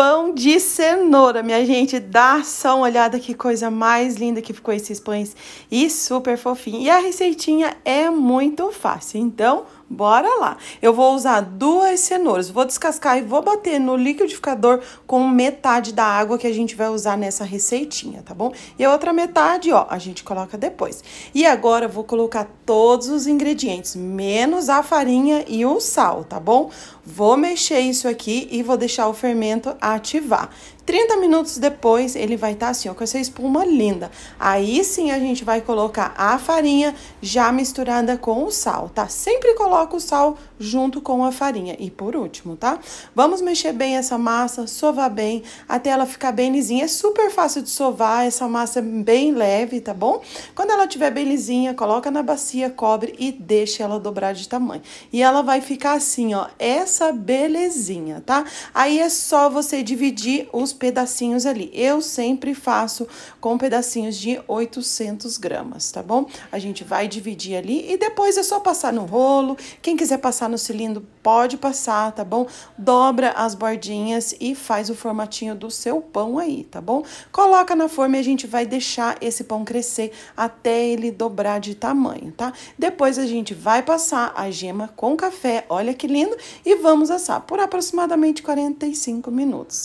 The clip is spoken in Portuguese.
pão de cenoura, minha gente. Dá só uma olhada que coisa mais linda que ficou esses pães. E super fofinho. E a receitinha é muito fácil. Então, Bora lá. Eu vou usar duas cenouras, vou descascar e vou bater no liquidificador com metade da água que a gente vai usar nessa receitinha, tá bom? E a outra metade, ó, a gente coloca depois. E agora vou colocar todos os ingredientes, menos a farinha e o sal, tá bom? Vou mexer isso aqui e vou deixar o fermento ativar. 30 minutos depois ele vai estar tá assim, ó, com essa espuma linda. Aí sim a gente vai colocar a farinha já misturada com o sal, tá? Sempre coloca o sal junto com a farinha. E por último, tá? Vamos mexer bem essa massa, sovar bem, até ela ficar bem lisinha. É super fácil de sovar, essa massa é bem leve, tá bom? Quando ela tiver bem lisinha, coloca na bacia, cobre e deixa ela dobrar de tamanho. E ela vai ficar assim, ó, essa belezinha, tá? Aí é só você dividir os pedacinhos ali. Eu sempre faço com pedacinhos de 800 gramas, tá bom? A gente vai dividir ali e depois é só passar no rolo. Quem quiser passar no cilindro, pode passar, tá bom? Dobra as bordinhas e faz o formatinho do seu pão aí, tá bom? Coloca na forma e a gente vai deixar esse pão crescer até ele dobrar de tamanho, tá? Depois a gente vai passar a gema com café, olha que lindo, e vamos assar por aproximadamente 45 minutos.